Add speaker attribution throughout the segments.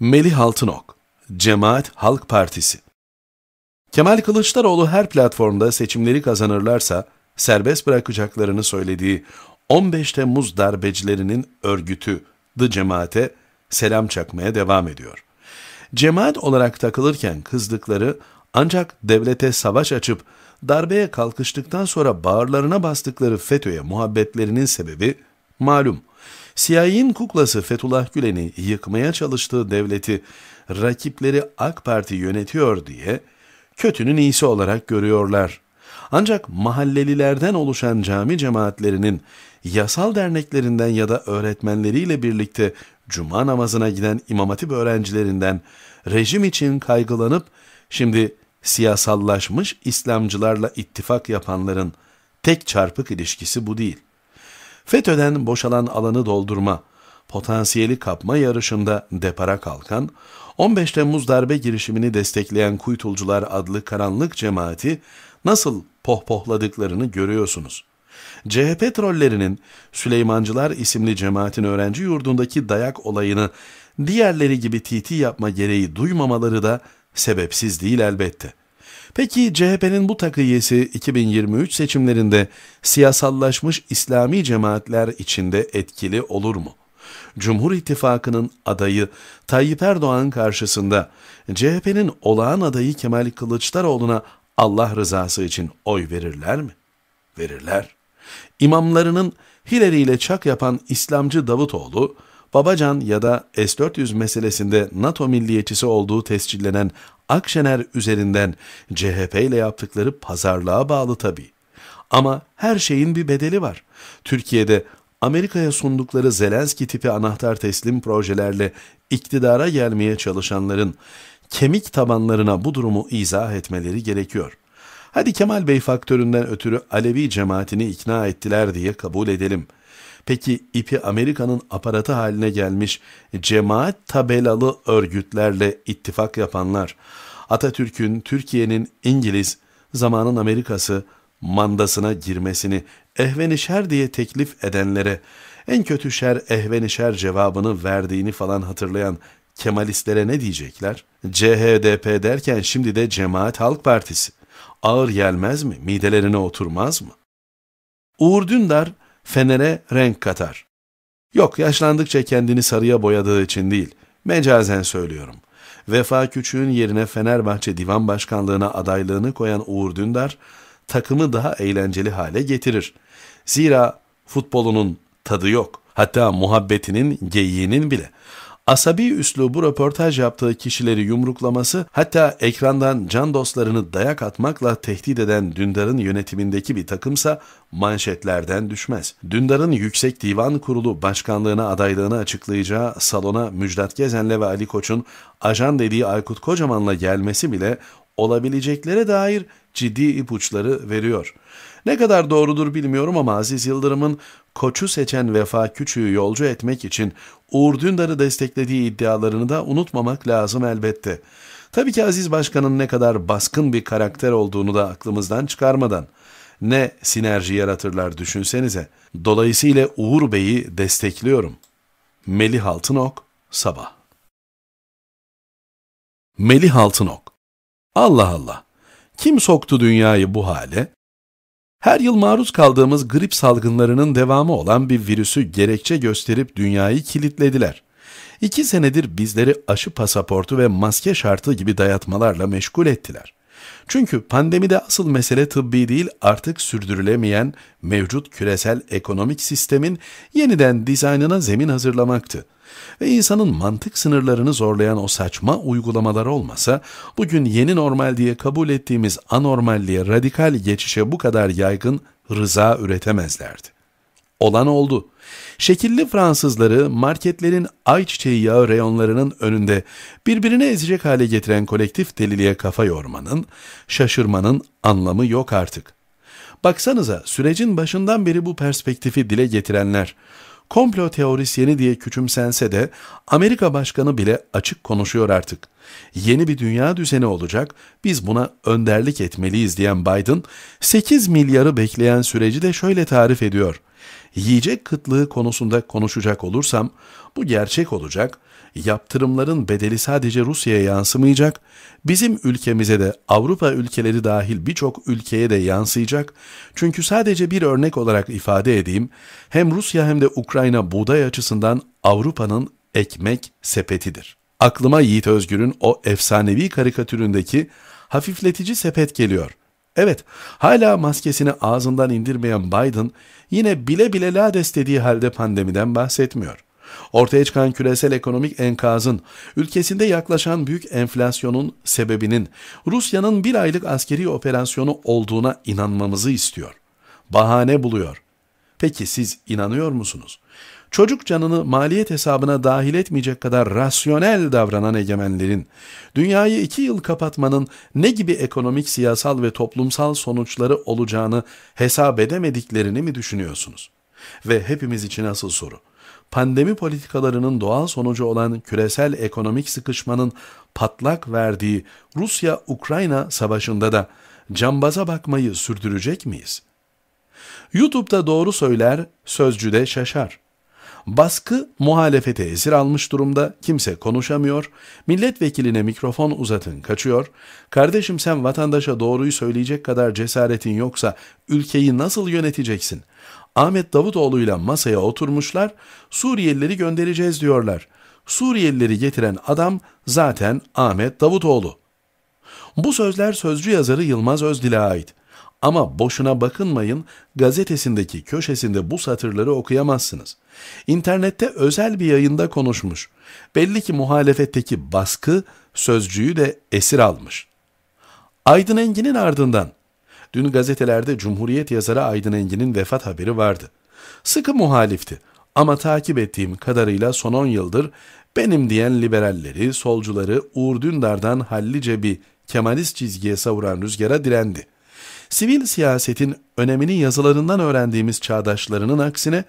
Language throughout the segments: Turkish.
Speaker 1: Melih Altınok, Cemaat Halk Partisi. Kemal Kılıçdaroğlu her platformda seçimleri kazanırlarsa serbest bırakacaklarını söylediği 15 Temmuz darbecilerinin örgütü The Cemaat'e selam çakmaya devam ediyor. Cemaat olarak takılırken kızdıkları ancak devlete savaş açıp darbeye kalkıştıktan sonra bağırlarına bastıkları FETÖ'ye muhabbetlerinin sebebi malum CIA'in kuklası Fethullah Gülen'i yıkmaya çalıştığı devleti rakipleri AK Parti yönetiyor diye kötünün iyisi olarak görüyorlar. Ancak mahallelilerden oluşan cami cemaatlerinin yasal derneklerinden ya da öğretmenleriyle birlikte cuma namazına giden imam hatip öğrencilerinden rejim için kaygılanıp şimdi siyasallaşmış İslamcılarla ittifak yapanların tek çarpık ilişkisi bu değil. FETÖ'den boşalan alanı doldurma, potansiyeli kapma yarışında depara kalkan, 15 Temmuz darbe girişimini destekleyen Kuytulcular adlı karanlık cemaati nasıl pohpohladıklarını görüyorsunuz. CHP trollerinin Süleymancılar isimli cemaatin öğrenci yurdundaki dayak olayını diğerleri gibi TT yapma gereği duymamaları da sebepsiz değil elbette. Peki CHP'nin bu takıyesi 2023 seçimlerinde siyasallaşmış İslami cemaatler içinde etkili olur mu? Cumhur İttifakı'nın adayı Tayyip Erdoğan karşısında CHP'nin olağan adayı Kemal Kılıçdaroğlu'na Allah rızası için oy verirler mi? Verirler. İmamlarının Hillary ile çak yapan İslamcı Davutoğlu, Babacan ya da S-400 meselesinde NATO milliyetçisi olduğu tescillenen Akşener üzerinden CHP ile yaptıkları pazarlığa bağlı tabii. Ama her şeyin bir bedeli var. Türkiye'de Amerika'ya sundukları Zelenski tipi anahtar teslim projelerle iktidara gelmeye çalışanların kemik tabanlarına bu durumu izah etmeleri gerekiyor. Hadi Kemal Bey faktöründen ötürü Alevi cemaatini ikna ettiler diye kabul edelim.'' Peki ipi Amerika'nın aparatı haline gelmiş cemaat tabelalı örgütlerle ittifak yapanlar, Atatürk'ün Türkiye'nin İngiliz, zamanın Amerikası mandasına girmesini ehvenişer diye teklif edenlere, en kötü şer ehvenişer cevabını verdiğini falan hatırlayan Kemalistlere ne diyecekler? CHDP derken şimdi de Cemaat Halk Partisi. Ağır gelmez mi? Midelerine oturmaz mı? Uğur Dündar fenere renk katar. Yok yaşlandıkça kendini sarıya boyadığı için değil, mecazen söylüyorum. Vefa Küçük'ün yerine Fenerbahçe Divan Başkanlığı'na adaylığını koyan Uğur Dündar, takımı daha eğlenceli hale getirir. Zira futbolunun tadı yok. Hatta muhabbetinin, geyiğinin bile. Asabi üslubu röportaj yaptığı kişileri yumruklaması hatta ekrandan can dostlarını dayak atmakla tehdit eden Dündar'ın yönetimindeki bir takımsa manşetlerden düşmez. Dündar'ın Yüksek Divan Kurulu Başkanlığına adaylığını açıklayacağı salona Müjdat Gezen'le ve Ali Koç'un ajan dediği Aykut Kocaman'la gelmesi bile olabileceklere dair ciddi ipuçları veriyor. Ne kadar doğrudur bilmiyorum ama Aziz Yıldırım'ın koçu seçen Vefa Küçüğü yolcu etmek için Uğur Dündar'ı desteklediği iddialarını da unutmamak lazım elbette. Tabii ki Aziz Başkan'ın ne kadar baskın bir karakter olduğunu da aklımızdan çıkarmadan ne sinerji yaratırlar düşünsenize. Dolayısıyla Uğur Bey'i destekliyorum. Melih Altınok, Sabah Melih Altınok Allah Allah! Kim soktu dünyayı bu hale? Her yıl maruz kaldığımız grip salgınlarının devamı olan bir virüsü gerekçe gösterip dünyayı kilitlediler. İki senedir bizleri aşı pasaportu ve maske şartı gibi dayatmalarla meşgul ettiler. Çünkü pandemide asıl mesele tıbbi değil artık sürdürülemeyen mevcut küresel ekonomik sistemin yeniden dizaynına zemin hazırlamaktı. Ve insanın mantık sınırlarını zorlayan o saçma uygulamalar olmasa bugün yeni normal diye kabul ettiğimiz anormalliğe radikal geçişe bu kadar yaygın rıza üretemezlerdi. Olan oldu. Şekilli Fransızları marketlerin ayçiçeği yağı reyonlarının önünde birbirine ezecek hale getiren kolektif deliliğe kafa yormanın, şaşırmanın anlamı yok artık. Baksanıza sürecin başından beri bu perspektifi dile getirenler, komplo teorisyeni diye küçümsense de Amerika Başkanı bile açık konuşuyor artık. Yeni bir dünya düzeni olacak, biz buna önderlik etmeliyiz diyen Biden, 8 milyarı bekleyen süreci de şöyle tarif ediyor. Yiyecek kıtlığı konusunda konuşacak olursam bu gerçek olacak, yaptırımların bedeli sadece Rusya'ya yansımayacak, bizim ülkemize de Avrupa ülkeleri dahil birçok ülkeye de yansıyacak. Çünkü sadece bir örnek olarak ifade edeyim, hem Rusya hem de Ukrayna buğday açısından Avrupa'nın ekmek sepetidir. Aklıma Yiğit Özgür'ün o efsanevi karikatüründeki hafifletici sepet geliyor. Evet, hala maskesini ağzından indirmeyen Biden yine bile bile lades dediği halde pandemiden bahsetmiyor. Ortaya çıkan küresel ekonomik enkazın, ülkesinde yaklaşan büyük enflasyonun sebebinin Rusya'nın bir aylık askeri operasyonu olduğuna inanmamızı istiyor. Bahane buluyor. Peki siz inanıyor musunuz? çocuk canını maliyet hesabına dahil etmeyecek kadar rasyonel davranan egemenlerin, dünyayı iki yıl kapatmanın ne gibi ekonomik, siyasal ve toplumsal sonuçları olacağını hesap edemediklerini mi düşünüyorsunuz? Ve hepimiz için asıl soru, pandemi politikalarının doğal sonucu olan küresel ekonomik sıkışmanın patlak verdiği Rusya-Ukrayna savaşında da cambaza bakmayı sürdürecek miyiz? YouTube'da doğru söyler, sözcüde şaşar. Baskı muhalefete esir almış durumda, kimse konuşamıyor, milletvekiline mikrofon uzatın kaçıyor, kardeşim sen vatandaşa doğruyu söyleyecek kadar cesaretin yoksa ülkeyi nasıl yöneteceksin? Ahmet Davutoğlu ile masaya oturmuşlar, Suriyelileri göndereceğiz diyorlar. Suriyelileri getiren adam zaten Ahmet Davutoğlu. Bu sözler sözcü yazarı Yılmaz Özdil'e ait. Ama boşuna bakınmayın, gazetesindeki köşesinde bu satırları okuyamazsınız. İnternette özel bir yayında konuşmuş. Belli ki muhalefetteki baskı sözcüyü de esir almış. Aydın Engin'in ardından, dün gazetelerde Cumhuriyet yazarı Aydın Engin'in vefat haberi vardı. Sıkı muhalifti ama takip ettiğim kadarıyla son 10 yıldır benim diyen liberalleri, solcuları Uğur Dündar'dan hallice bir Kemalist çizgiye savuran rüzgara direndi. Sivil siyasetin önemini yazılarından öğrendiğimiz çağdaşlarının aksine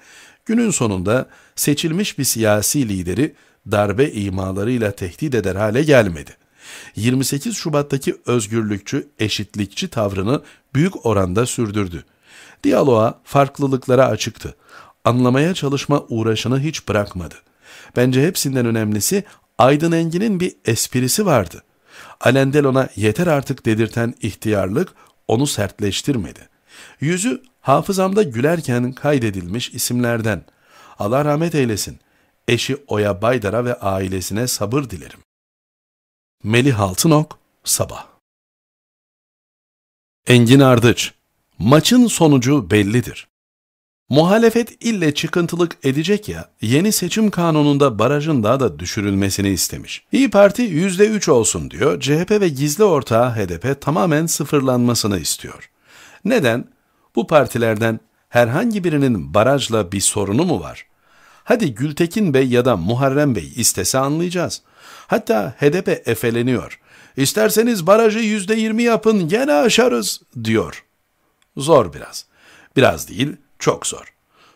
Speaker 1: günün sonunda seçilmiş bir siyasi lideri darbe imalarıyla tehdit eder hale gelmedi. 28 Şubat'taki özgürlükçü, eşitlikçi tavrını büyük oranda sürdürdü. Diyaloğa, farklılıklara açıktı. Anlamaya çalışma uğraşını hiç bırakmadı. Bence hepsinden önemlisi Aydın Engin'in bir esprisi vardı. Alendelon'a yeter artık dedirten ihtiyarlık onu sertleştirmedi. Yüzü hafızamda gülerken kaydedilmiş isimlerden. Allah rahmet eylesin. Eşi Oya Baydar'a ve ailesine sabır dilerim. Melih Altınok, Sabah Engin Ardıç, maçın sonucu bellidir. Muhalefet ille çıkıntılık edecek ya, yeni seçim kanununda barajın daha da düşürülmesini istemiş. İyi Parti %3 olsun diyor, CHP ve gizli ortağı HDP tamamen sıfırlanmasını istiyor. Neden? Bu partilerden herhangi birinin barajla bir sorunu mu var? Hadi Gültekin Bey ya da Muharrem Bey istese anlayacağız. Hatta HDP efeleniyor. İsterseniz barajı %20 yapın gene aşarız diyor. Zor biraz. Biraz değil, çok zor.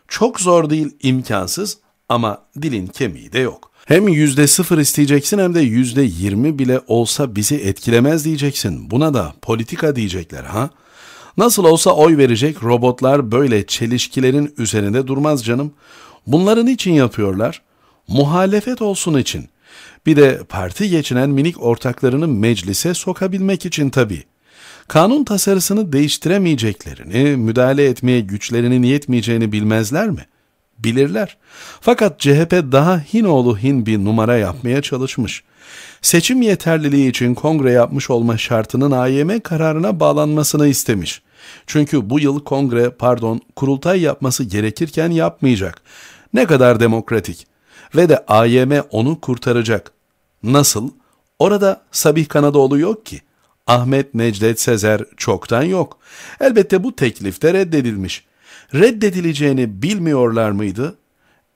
Speaker 1: Çok zor değil, imkansız ama dilin kemiği de yok. Hem yüzde sıfır isteyeceksin hem de yüzde yirmi bile olsa bizi etkilemez diyeceksin. Buna da politika diyecekler ha? Nasıl olsa oy verecek robotlar böyle çelişkilerin üzerinde durmaz canım. Bunları niçin yapıyorlar? Muhalefet olsun için. Bir de parti geçinen minik ortaklarını meclise sokabilmek için tabii kanun tasarısını değiştiremeyeceklerini, müdahale etmeye güçlerinin yetmeyeceğini bilmezler mi? Bilirler. Fakat CHP daha Hinoğlu Hin bir numara yapmaya çalışmış. Seçim yeterliliği için kongre yapmış olma şartının AYM kararına bağlanmasını istemiş. Çünkü bu yıl kongre pardon kurultay yapması gerekirken yapmayacak. Ne kadar demokratik. Ve de AYM onu kurtaracak. Nasıl? Orada Sabih Kanadoğlu yok ki. Ahmet Necdet Sezer çoktan yok. Elbette bu teklif reddedilmiş. Reddedileceğini bilmiyorlar mıydı?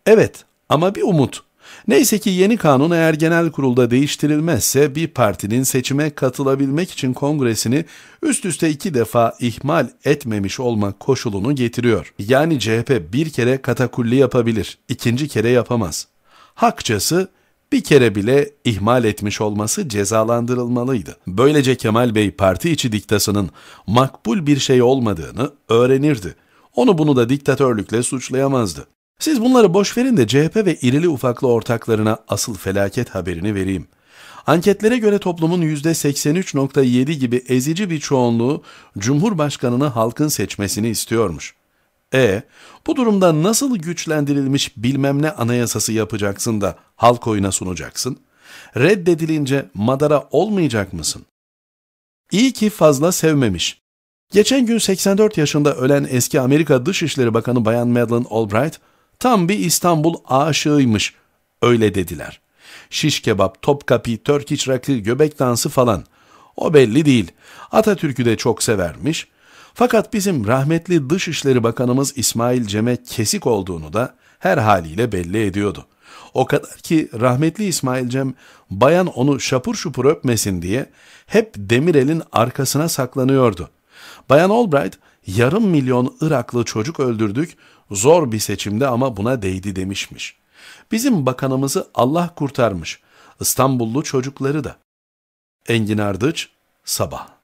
Speaker 1: Evet ama bir umut. Neyse ki yeni kanun eğer genel kurulda değiştirilmezse bir partinin seçime katılabilmek için kongresini üst üste iki defa ihmal etmemiş olma koşulunu getiriyor. Yani CHP bir kere katakulli yapabilir, ikinci kere yapamaz. Hakçası bir kere bile ihmal etmiş olması cezalandırılmalıydı. Böylece Kemal Bey parti içi diktasının makbul bir şey olmadığını öğrenirdi. Onu bunu da diktatörlükle suçlayamazdı. Siz bunları boş verin de CHP ve irili ufaklı ortaklarına asıl felaket haberini vereyim. Anketlere göre toplumun %83.7 gibi ezici bir çoğunluğu Cumhurbaşkanını halkın seçmesini istiyormuş. E bu durumda nasıl güçlendirilmiş bilmem ne anayasası yapacaksın da halk oyuna sunacaksın? Reddedilince madara olmayacak mısın? İyi ki fazla sevmemiş. Geçen gün 84 yaşında ölen eski Amerika Dışişleri Bakanı Bayan Madeleine Albright tam bir İstanbul aşığıymış. Öyle dediler. Şiş kebap, topkapi, törkiç rakı, göbek dansı falan. O belli değil. Atatürk'ü de çok severmiş.'' Fakat bizim rahmetli Dışişleri Bakanımız İsmail Cem'e kesik olduğunu da her haliyle belli ediyordu. O kadar ki rahmetli İsmail Cem bayan onu şapur şupur öpmesin diye hep Demirel'in arkasına saklanıyordu. Bayan Albright yarım milyon Iraklı çocuk öldürdük zor bir seçimde ama buna değdi demişmiş. Bizim bakanımızı Allah kurtarmış. İstanbullu çocukları da. Engin Ardıç, Sabah